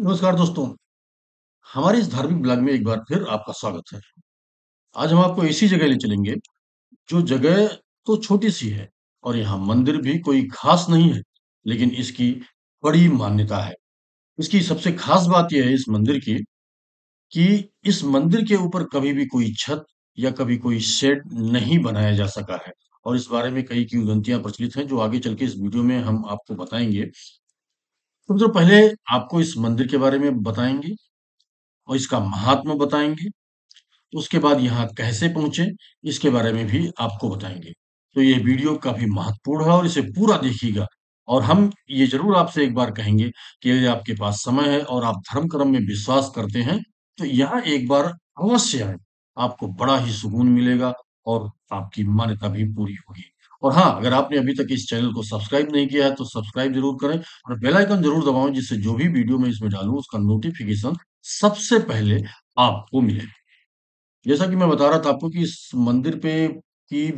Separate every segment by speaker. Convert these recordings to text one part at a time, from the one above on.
Speaker 1: नमस्कार दोस्तों हमारे इस धार्मिक ब्लॉग में एक बार फिर आपका स्वागत है आज हम आपको ऐसी जगह ले चलेंगे जो जगह तो छोटी सी है और यहाँ मंदिर भी कोई खास नहीं है लेकिन इसकी बड़ी मान्यता है इसकी सबसे खास बात यह है इस मंदिर की कि इस मंदिर के ऊपर कभी भी कोई छत या कभी कोई शेड नहीं बनाया जा सका है और इस बारे में कई गंतियां प्रचलित हैं जो आगे चल के इस वीडियो में हम आपको बताएंगे तो मित्रों पहले आपको इस मंदिर के बारे में बताएंगे और इसका महात्मा बताएंगे उसके बाद यहाँ कैसे पहुंचे इसके बारे में भी आपको बताएंगे तो ये वीडियो काफी महत्वपूर्ण है और इसे पूरा देखिएगा और हम ये जरूर आपसे एक बार कहेंगे कि यदि आपके पास समय है और आप धर्म कर्म में विश्वास करते हैं तो यहाँ एक बार अवश्य आए आपको बड़ा ही सुकून मिलेगा और आपकी मान्यता भी पूरी होगी और हाँ अगर आपने अभी तक इस चैनल को सब्सक्राइब नहीं किया है तो सब्सक्राइब जरूर करें और बेल आइकन जरूर दबाएं जिससे जो भी वीडियो मैं इसमें डालूं उसका नोटिफिकेशन सबसे पहले आपको मिले जैसा कि मैं बता रहा था आपको कि इस मंदिर पे की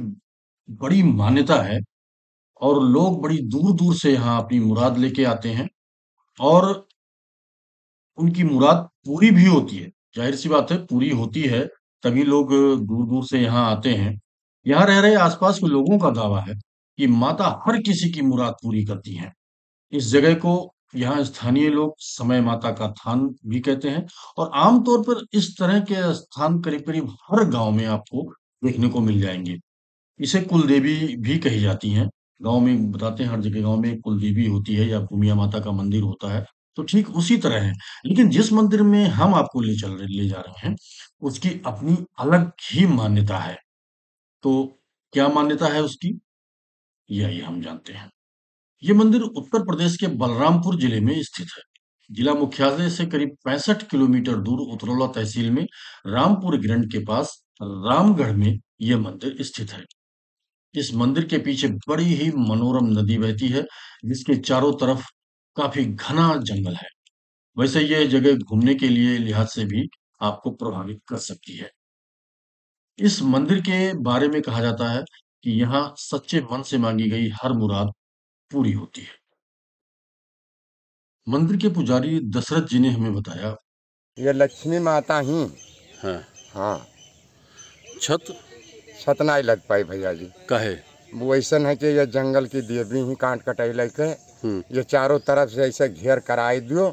Speaker 1: बड़ी मान्यता है और लोग बड़ी दूर दूर से यहाँ अपनी मुराद लेके आते हैं और उनकी मुराद पूरी भी होती है जाहिर सी बात है पूरी होती है तभी लोग दूर दूर से यहाँ आते हैं यहाँ रह रहे आसपास के लोगों का दावा है कि माता हर किसी की मुराद पूरी करती है इस जगह को यहाँ स्थानीय लोग समय माता का थान भी कहते हैं और आमतौर पर इस तरह के स्थान करीब करीब हर गांव में आपको देखने को मिल जाएंगे इसे कुल देवी भी कही जाती हैं गांव में बताते हैं हर जगह गांव में कुल देवी होती है या भूमिया माता का मंदिर होता है तो ठीक उसी तरह है लेकिन जिस मंदिर में हम आपको ले चल रहे ले जा रहे हैं उसकी अपनी अलग ही मान्यता है तो क्या मान्यता है उसकी यही हम जानते हैं ये मंदिर उत्तर प्रदेश के बलरामपुर जिले में स्थित है जिला मुख्यालय से करीब पैंसठ किलोमीटर दूर उतरौला तहसील में रामपुर ग्रंट के पास रामगढ़ में यह मंदिर स्थित है इस मंदिर के पीछे बड़ी ही मनोरम नदी बहती है जिसके चारों तरफ काफी घना जंगल है वैसे यह जगह घूमने के लिए लिहाज से भी आपको प्रभावित कर सकती है इस मंदिर के बारे में कहा जाता है कि यहाँ सच्चे मन से मांगी गई हर मुराद पूरी होती है मंदिर के पुजारी दशरथ जी ने हमें बताया ये लक्ष्मी माता ही हाँ
Speaker 2: हाँ छत छत ना लग पाई भैया जी कहे वो ऐसा है कि ये जंगल की देवी ही कांट कटाई लेके हम्म। ये चारों तरफ से ऐसे घेर कराई दियो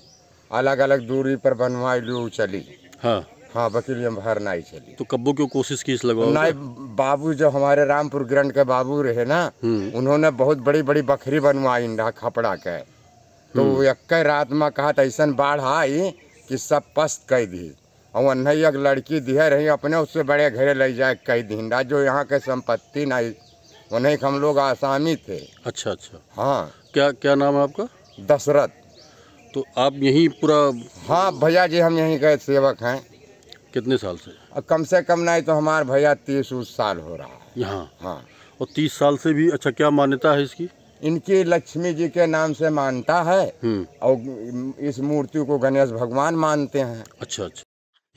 Speaker 2: अलग अलग दूरी पर बनवाई लियो चली हाँ हाँ हम बाहर ही
Speaker 1: चली तो कब्बो की कोशिश की लगा ना
Speaker 2: बाबू जो हमारे रामपुर ग्रंड के बाबू रहे ना हम्म। उन्होंने बहुत बड़ी बड़ी बकरी बनवाई इंडा खपड़ा के तो एक हम्म। रात में कहा था ऐसा बाढ़ आई कि सब पस्त कह दी और नहीं एक लड़की दिए रही अपने उससे बड़े घरे ले जाए कह दिंडा जो यहाँ के संपत्ति नाई उन्हें हम लोग
Speaker 1: आसामी थे अच्छा अच्छा हाँ क्या क्या नाम है आपका दशरथ तो आप यहीं पूरा
Speaker 2: हाँ भैया जी हम यहीं गए सेवक हैं कितने साल से अब कम से कम नहीं तो हमारे भैया तीस उस साल हो रहा है यहाँ हाँ और तीस साल से
Speaker 1: भी अच्छा क्या मान्यता है इसकी
Speaker 2: इनकी लक्ष्मी जी के नाम से मानता है हम्म। और इस मूर्ति को गणेश भगवान मानते हैं अच्छा अच्छा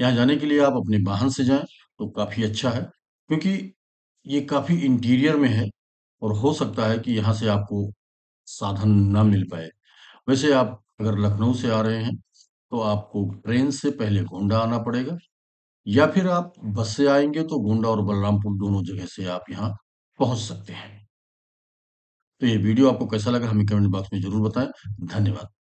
Speaker 1: यहाँ जाने के लिए आप अपने वाहन से जाए तो काफ़ी अच्छा है क्योंकि ये काफ़ी इंटीरियर में है और हो सकता है कि यहाँ से आपको साधन न मिल पाए वैसे आप अगर लखनऊ से आ रहे हैं तो आपको ट्रेन से पहले गोंडा आना पड़ेगा या फिर आप बस से आएंगे तो गोंडा और बलरामपुर दोनों जगह से आप यहाँ पहुंच सकते हैं तो ये वीडियो आपको कैसा लगा हमें कमेंट बॉक्स में जरूर बताएं धन्यवाद